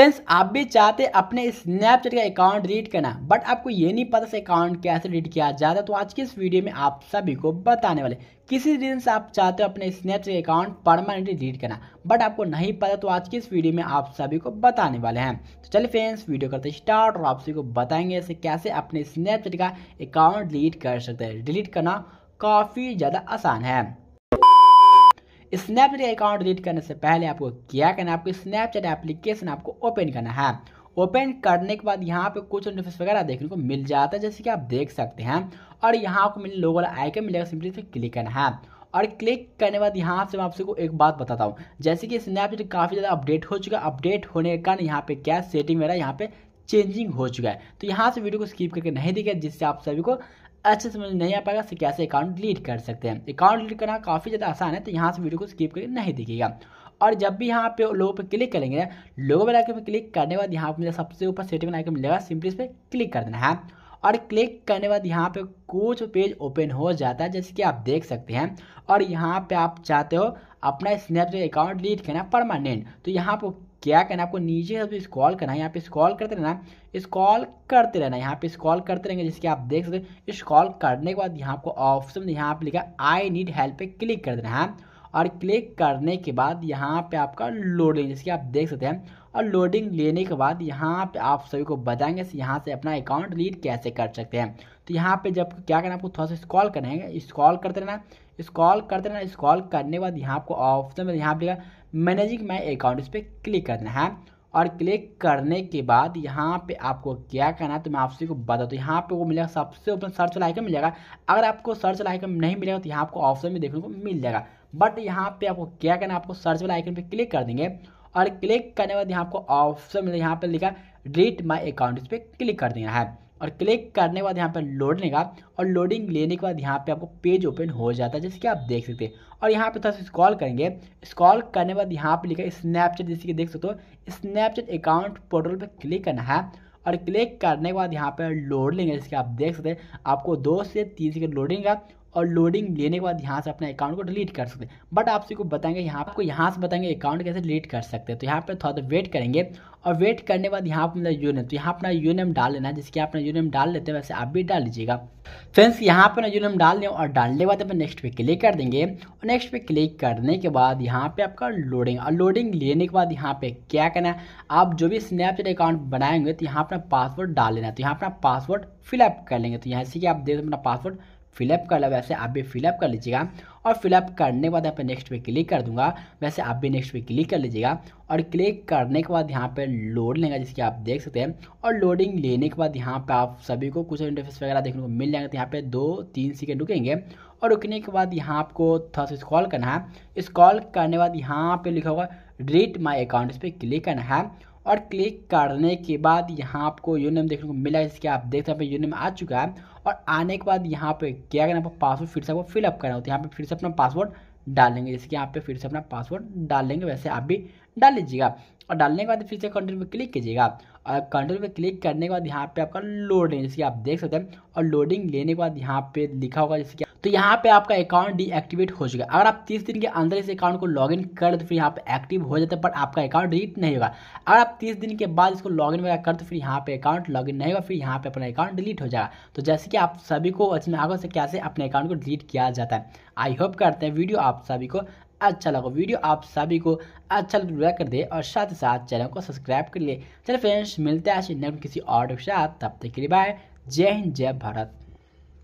Friends आप भी चाहते अपने स्नैपचैट का अकाउंट रीड करना बट आपको ये नहीं पता से अकाउंट कैसे रीड किया जाता तो आज की इस वीडियो में आप सभी को बताने वाले किसी रीजन से आप चाहते हो अपने स्नैपचैट अकाउंट परमानेंटली रीड करना बट आपको नहीं पता तो आज की इस वीडियो में आप सभी को बताने वाले हैं तो चलिए फ्रेंड्स वीडियो करते स्टार्ट और आप सभी को बताएंगे ऐसे कैसे अपने स्नैपचैट का अकाउंट डिलीट कर सकते हैं डिलीट करना काफ़ी ज़्यादा आसान है स्नैपचैट अकाउंट डिलीट करने से पहले आपको क्या करना है आपको स्नैपचैट एप्लीकेशन आपको ओपन करना है ओपन करने के बाद यहाँ पे कुछ इंटरफेस वगैरह देखने को मिल जाता है जैसे कि आप देख सकते हैं और यहाँ आपको मिलने लोगों वाला आइकन मिलेगा सिंपली से क्लिक करना है और क्लिक करने के बाद यहाँ से मैं आपको एक बात बताता हूँ जैसे कि स्नैपचैट काफ़ी ज़्यादा अपडेट हो चुका है अपडेट होने के कारण यहाँ पे क्या सेटिंग वगैरह यहाँ पे चेंजिंग हो चुका है तो यहाँ से वीडियो को स्किप करके नहीं देखा जिससे आप सभी को अच्छे समझ नहीं आ पाएगा कैसे अकाउंट डिलीट कर सकते हैं अकाउंट डिलीट करना काफ़ी ज़्यादा आसान है तो यहाँ से वीडियो को स्किप करके नहीं दिखेगा और जब भी यहाँ पे लोगों पे क्लिक करेंगे लोगों पर आइकन पर क्लिक करने के बाद यहाँ पर सबसे ऊपर सेटिंग आइकन मिलेगा सिंपली इस पर क्लिक कर देना है और क्लिक करने के बाद यहाँ पे कुछ पेज ओपन हो जाता है जैसे कि आप देख सकते हैं और यहाँ पे आप चाहते हो अपना स्नैपचैट अकाउंट डिलीट करना परमानेंट तो यहाँ पर क्या करना आपको नीचे से स्कॉल करना है यहाँ पे स्कॉल करते रहना स्कॉल करते रहना यहाँ पे स्कॉल करते रहेंगे जिसके आप देख सकते हैं स्कॉल करने के बाद यहाँ आपको ऑप्शन यहाँ पे लिखा आई नीड हेल्प पे क्लिक कर देना है हाँ? और क्लिक करने के बाद यहाँ पे आपका लोडिंग जिसके आप देख सकते हैं और लोडिंग लेने के बाद यहाँ पे आप सभी को बताएंगे यहाँ से अपना अकाउंट लीड कैसे कर सकते हैं तो यहाँ पे जब क्या करना आपको थोड़ा सा स्कॉल करेंगे स्कॉल करते रहना स्कॉल कर देना स्कॉल करने के बाद यहाँ आपको ऑप्शन में यहाँ पर मैनेजिंग माई अकाउंट इस पर क्लिक कर देना है और क्लिक करने के बाद यहाँ पे आपको क्या करना है तो मैं आपसे को बता दूँ यहाँ पे वो मिलेगा सबसे ऊपर सर्च वाला आइकन मिल जाएगा अगर आपको सर्च वाला आइकन नहीं मिलेगा तो यहाँ आपको ऑप्शन में देखने को मिल जाएगा बट यहाँ पे आपको क्या करना है आपको सर्च वाला आइकन पे क्लिक कर देंगे और क्लिक करने के बाद यहाँ आपको ऑप्शन मिलेगा यहाँ पर लिखा डिलीट माई अकाउंट इस पर क्लिक कर देना है और क्लिक करने के बाद यहाँ पर लोड लेगा और लोडिंग लेने के बाद यहाँ पे आपको पेज ओपन हो जाता है जैसे कि आप देख सकते हैं और यहाँ पे थोड़ा सा स्कॉल करेंगे स्कॉल करने के बाद यहाँ पे लिखा है स्नैपचैट जैसे कि देख सकते हो स्नैपचैट अकाउंट पोर्टल पर क्लिक करना है और क्लिक करने के बाद यहाँ पर लोड लेंगे जैसे कि आप देख सकते हैं आपको दो से तीन सेकेंड लोडिंग का और लोडिंग लेने के बाद यहाँ से अपने अकाउंट को डिलीट कर सकते हैं बट आपसे को बताएंगे यहाँ आपको यहाँ से बताएंगे अकाउंट कैसे डिलीट कर सकते हैं तो यहाँ पर थोड़ा वेट करेंगे और वेट करने के बाद यहाँ पर मतलब यूनियम तो यहाँ अपना यूनियम डाल लेना है जिसके अपना यूनियम डाल लेते हैं वैसे आप भी डाल लीजिएगा फ्रेंड्स यहाँ पर यूनियम डाल लें और डालने के बाद अपना नेक्स्ट पे क्लिक कर देंगे और नेक्स्ट पे क्लिक करने के बाद यहाँ पे आपका लोडिंग और लोडिंग लेने के बाद यहाँ पे क्या करना है आप जो भी स्नैपचैट अकाउंट बनाएंगे तो यहाँ अपना पासवर्ड डाल लेना है तो यहाँ अपना पासवर्ड फिलअप कर लेंगे तो यहाँ से कि आप देख अपना पासवर्ड फिलअप कर लें वैसे आप भी फिलअप कर लीजिएगा और फिलअप करने के बाद यहाँ पे नेक्स्ट पे क्लिक कर दूंगा वैसे आप भी नेक्स्ट पे क्लिक कर लीजिएगा और क्लिक करने के बाद यहाँ पे लोड लेगा जिसकी आप देख सकते हैं और लोडिंग लेने के बाद यहाँ पे आप सभी को कुछ इंटरफेस वगैरह देखने को मिल जाएगा तो यहाँ पे दो तीन सेकेंड रुकेंगे और रुकने के बाद यहाँ आपको थोड़ा सा स्कॉल करना है इस्कॉल करने के बाद यहाँ पे लिखा होगा रीड माई अकाउंट इस पर क्लिक करना है और क्लिक करने के बाद यहाँ आपको यूनियम देखने को मिला जिसके आप देख सकते हैं यूनियम आ चुका है और आने के बाद यहाँ पे क्या करना आपको पासवर्ड फिर से आपको फिलअप करना होता है तो यहाँ पे फिर से अपना पासवर्ड डालेंगे जैसे कि यहाँ पे फिर से अपना पासवर्ड डाल लेंगे वैसे आप भी डाल लीजिएगा और डालने के बाद फिर से कंट्रोल पे क्लिक कीजिएगा और कंट्रोल पे क्लिक करने के बाद यहाँ पे आपका लोडिंग जैसे कि आप देख सकते हैं और लोडिंग लेने के बाद यहाँ पे लिखा होगा जैसे कि तो यहाँ पे आपका अकाउंट डीएक्टिवेट हो चुका है अगर आप तीस दिन के अंदर इस अकाउंट को लॉग इन कर तो फिर यहाँ पे एक्टिव हो जाता है पर आपका अकाउंट डिलीट नहीं होगा अगर आप तीस दिन के बाद इसको लॉग इन वगैरह कर तो फिर यहाँ पे अकाउंट लॉग इन नहीं होगा फिर यहाँ पे अपना अकाउंट डिलीट हो जाएगा तो जैसे कि आप सभी को आगे से कैसे अपने अकाउंट को डिलीट किया जाता है आई होप करते हैं वीडियो आप सभी को अच्छा लगा वीडियो आप सभी को अच्छा लगा तो कर दे और साथ ही साथ चैनल को सब्सक्राइब कर ले चलो फ्रेंड्स मिलते हैं किसी और के साथ तब तक के लिए बाय जय हिंद जय भारत